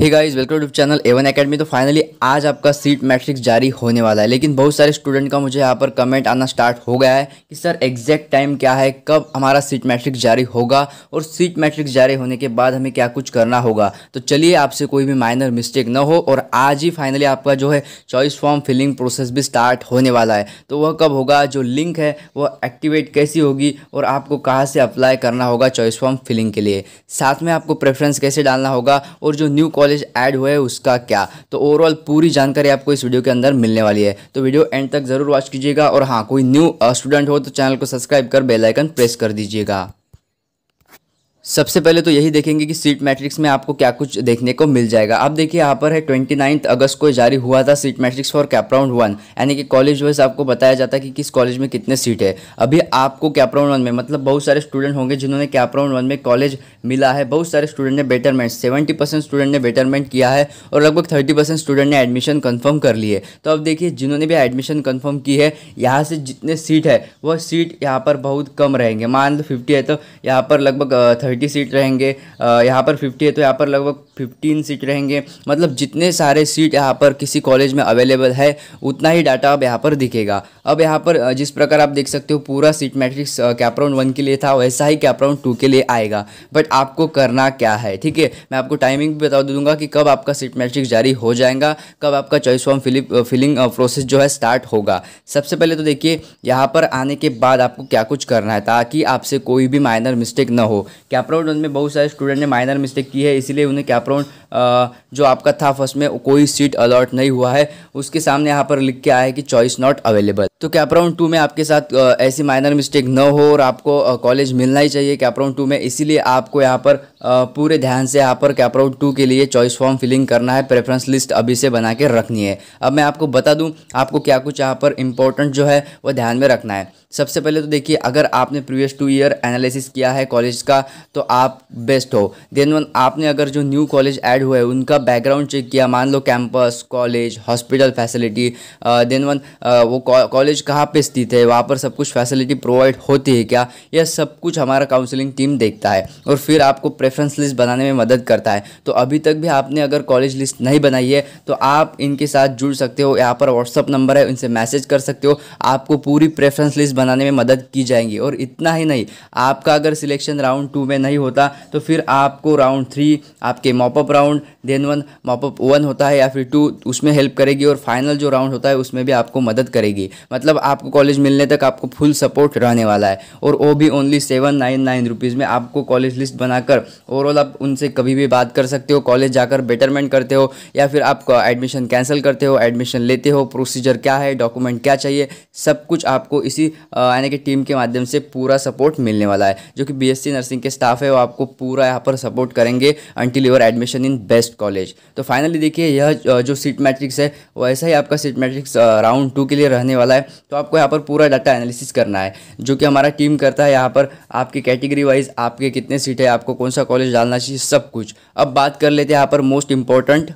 hey guys welcome to channel Avon Academy तो finally आज आपका सीट मैट्रिक्स जारी होने वाला है लेकिन बहुत सारे स्टूडेंट का मुझे यहाँ पर कमेंट आना स्टार्ट हो गया है कि सर एग्जैक्ट टाइम क्या है कब हमारा सीट मैट्रिक्स जारी होगा और सीट मैट्रिक्स जारी होने के बाद हमें क्या कुछ करना होगा तो चलिए आपसे कोई भी माइनर मिस्टेक ना हो और आज ही फाइनली आपका जो है चॉइस फॉर्म फिलिंग प्रोसेस भी स्टार्ट होने वाला है तो वह कब होगा जो लिंक है वह एक्टिवेट कैसी होगी और आपको कहाँ से अप्लाई करना होगा चॉइस फॉर्म फिलिंग के लिए साथ में आपको प्रेफरेंस कैसे डालना होगा और जो न्यू कॉलेज कॉलेज ऐड हुए उसका क्या तो ओवरऑल पूरी जानकारी आपको इस वीडियो के अंदर मिलने वाली है तो वीडियो एंड तक जरूर वॉच कीजिएगा और हाँ कोई न्यू स्टूडेंट uh, हो तो चैनल को सब्सक्राइब कर बेलाइकन प्रेस कर दीजिएगा सबसे पहले तो यही देखेंगे कि सीट मैट्रिक्स में आपको क्या कुछ देखने को मिल जाएगा आप देखिए यहाँ पर है ट्वेंटी नाइन्थ अगस्त को जारी हुआ था seat matrix for cap round one यानी कि कॉलेज वाइज आपको बताया जाता है कि किस कॉलेज में कितने सीट है अभी आपको कैपराउंड वन में मतलब बहुत सारे स्टूडेंट होंगे जिन्होंने कैपराउंड वन में कॉलेज मिला है बहुत सारे स्टूडेंट ने बेटरमेंट सेवेंटी परसेंट स्टूडेंट ने बेटरमेंट किया है और लगभग थर्टी परसेंट स्टूडेंट ने एडमिशन कन्फर्म कर ली है तो अब देखिए जिन्होंने भी एडमिशन कन्फर्म की है यहाँ से जितने सीट है वह सीट यहाँ पर बहुत कम रहेंगे मान लो फिफ्टी है तो यहाँ पर लगभग थर्टी एट्टी सीट रहेंगे यहाँ पर फिफ्टी है तो यहाँ पर लगभग फिफ्टीन सीट रहेंगे मतलब जितने सारे सीट यहाँ पर किसी कॉलेज में अवेलेबल है उतना ही डाटा अब यहाँ पर दिखेगा अब यहाँ पर जिस प्रकार आप देख सकते हो पूरा सीट मैट्रिक्स कैपराउंड वन के लिए था वैसा ही कैपराउंड टू के लिए आएगा बट आपको करना क्या है ठीक है मैं आपको टाइमिंग भी बता दूंगा कि कब आपका सीट मैट्रिक्स जारी हो जाएगा कब आपका चॉइस फॉर्म फिलिप फिलिंग प्रोसेस जो है स्टार्ट होगा सबसे पहले तो देखिए यहाँ पर आने के बाद आपको क्या कुछ करना है ताकि आपसे कोई भी माइनर मिस्टेक ना हो कैपराउंड वन में बहुत सारे स्टूडेंट ने माइनर मिस्टेक की है इसीलिए उन्हें कैपराउंड राउंड जो आपका था फर्स्ट में कोई सीट अलॉट नहीं हुआ है उसके सामने यहाँ पर लिख के आया है कि चॉइस नॉट अवेलेबल तो कैपराउंड टू में आपके साथ ऐसी माइनर मिस्टेक न हो और आपको कॉलेज मिलना ही चाहिए कैपराउंड टू में इसीलिए आपको यहाँ पर पूरे ध्यान से यहाँ पर कैपराउंड टू के लिए चॉइस फॉर्म फिलिंग करना है प्रेफरेंस लिस्ट अभी से बना के रखनी है अब मैं आपको बता दूँ आपको क्या कुछ यहाँ पर इंपॉर्टेंट जो है वो ध्यान में रखना है सबसे पहले तो देखिए अगर आपने प्रीवियस टू ईयर एनालिसिस किया है कॉलेज का तो आप बेस्ट हो देन वन आपने अगर जो न्यू कॉलेज ऐड हुए उनका बैकग्राउंड चेक किया मान लो campus college hospital facility then one वो कॉलेज कॉलेज कहाँ पे स्थित है वहाँ पर सब कुछ फैसिलिटी प्रोवाइड होती है क्या यह सब कुछ हमारा काउंसलिंग टीम देखता है और फिर आपको प्रेफरेंस लिस्ट बनाने में मदद करता है तो अभी तक भी आपने अगर कॉलेज लिस्ट नहीं बनाई है तो आप इनके साथ जुड़ सकते हो यहाँ पर व्हाट्सअप नंबर है उनसे मैसेज कर सकते हो आपको पूरी प्रेफरेंस लिस्ट बनाने में मदद की जाएंगी और इतना ही नहीं आपका अगर सिलेक्शन राउंड टू में नहीं होता तो फिर आपको राउंड थ्री आपके mop up round then one mop up one होता है या फिर टू उसमें हेल्प करेगी और फाइनल जो राउंड होता है उसमें भी आपको मदद करेगी मतलब मतलब आपको कॉलेज मिलने तक आपको फुल सपोर्ट रहने वाला है और वो भी only seven nine nine rupees में आपको कॉलेज लिस्ट बनाकर ओवरऑल आप उनसे कभी भी बात कर सकते हो कॉलेज जाकर बेटरमेंट करते हो या फिर आप एडमिशन कैंसिल करते हो एडमिशन लेते हो प्रोसीजर क्या है डॉक्यूमेंट क्या चाहिए सब कुछ आपको इसी यानी कि टीम के माध्यम से पूरा सपोर्ट मिलने वाला है जो कि बी नर्सिंग के स्टाफ है वो आपको पूरा यहाँ पर सपोर्ट करेंगे until your admission in best college तो फाइनली देखिए यह जो सीट मैट्रिक्स है वैसा ही आपका सीट मैट्रिक्स राउंड टू के लिए रहने वाला है तो आपको यहाँ पर पूरा डाटा एनालिसिस करना है जो कि हमारा टीम करता है यहाँ पर आपकी कैटेगरी वाइज आपके कितने सीट है आपको कौन सा कॉलेज डालना चाहिए सब कुछ अब बात कर लेते हैं यहाँ पर मोस्ट इंपॉर्टेंट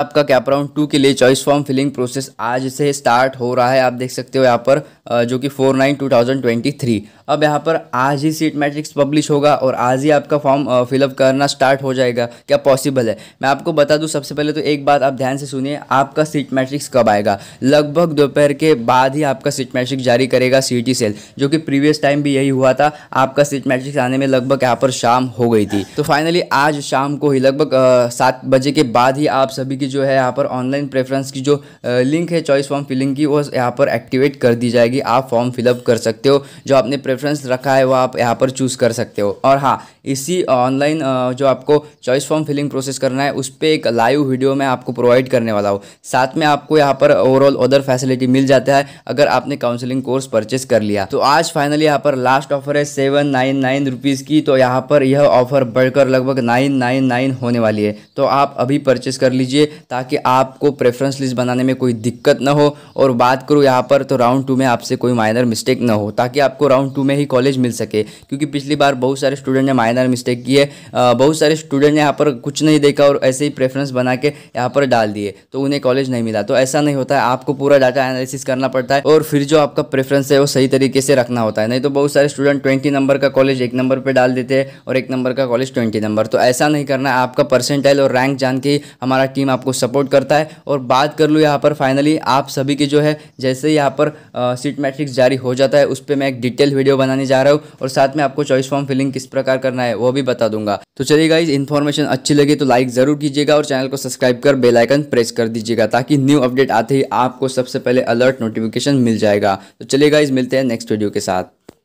आपका कैप राउंड टू के लिए चॉइस फॉर्म फिलिंग प्रोसेस आज से स्टार्ट हो रहा है आप देख सकते हो यहाँ पर जो कि four nine two thousand twenty three अब यहाँ पर आज ही सीट मैट्रिक्स पब्लिश होगा और आज ही आपका फॉर्म फिलअप करना स्टार्ट हो जाएगा क्या पॉसिबल है मैं आपको बता दूँ सबसे पहले तो एक बात आप ध्यान से सुनिए आपका सीट मैट्रिक्स कब आएगा लगभग दोपहर के बाद ही आपका सीट मैट्रिक्स जारी करेगा सी सेल जो कि प्रीवियस टाइम भी यही हुआ था आपका सीट मैट्रिक्स आने में लगभग यहाँ पर शाम हो गई थी तो फाइनली आज शाम को ही लगभग सात बजे के बाद ही आप सभी की जो है यहाँ पर ऑनलाइन प्रेफरेंस की जो लिंक है चॉइस फॉर्म फिलिंग की वो यहाँ पर एक्टिवेट कर दी जाएगी आप फॉर्म फिलअप कर सकते हो जो आपने प्रेफरेंस रखा है वो आप यहाँ पर चूज़ कर सकते हो और हाँ इसी ऑनलाइन जो आपको चॉइस फॉर्म फिलिंग प्रोसेस करना है उस पर एक लाइव वीडियो मैं आपको प्रोवाइड करने वाला हूँ साथ में आपको यहाँ पर ओवरऑल अदर फैसिलिटी मिल जाता है अगर आपने काउंसलिंग कोर्स परचेस कर लिया तो आज फाइनली यहाँ पर लास्ट ऑफर है सेवन नाइन नाइन रुपीज़ की तो यहाँ पर यह ऑफर बढ़कर लगभग नाइन नाइन नाइन होने वाली है तो आप अभी परचेस कर लीजिए ताकि आपको प्रेफरेंस लिस्ट बनाने में कोई दिक्कत ना हो और बात करूँ यहाँ पर तो राउंड टू में आपसे कोई माइनर मिस्टेक ना हो ताकि आपको राउंड टू टू में ही कॉलेज मिल सके क्योंकि पिछली बार बहुत सारे स्टूडेंट ने माइनर मिस्टेक किए बहुत सारे स्टूडेंट ने यहाँ पर कुछ नहीं देखा और ऐसे ही प्रेफरेंस बना के यहाँ पर डाल दिए तो उन्हें कॉलेज नहीं मिला तो ऐसा नहीं होता है आपको पूरा डाटा एनालिसिस करना पड़ता है और फिर जो आपका प्रेफरेंस है वो सही तरीके से रखना होता है नहीं तो बहुत सारे स्टूडेंट ट्वेंटी नंबर का कॉलेज एक नंबर पर डाल देते हैं और एक नंबर का कॉलेज ट्वेंटी नंबर तो ऐसा नहीं करना है आपका परसेंटाइल और रैंक जान के ही हमारा टीम आपको सपोर्ट करता है और बात कर लूँ यहाँ पर फाइनली आप सभी की जो है जैसे यहाँ पर सीट मैट्रिक्स जारी हो जाता है उस पर मैं एक डिटेल वीडियो वीडियो बनाने जा रहा हूँ और साथ में आपको चॉइस फॉर्म फिलिंग किस प्रकार करना है वो भी बता दूंगा तो चलिए गाइज इन्फॉर्मेशन अच्छी लगी तो लाइक जरूर कीजिएगा और चैनल को सब्सक्राइब कर बेलाइकन प्रेस कर दीजिएगा ताकि न्यू अपडेट आते ही आपको सबसे पहले अलर्ट नोटिफिकेशन मिल जाएगा तो चलिए गाइज मिलते हैं नेक्स्ट वीडियो के साथ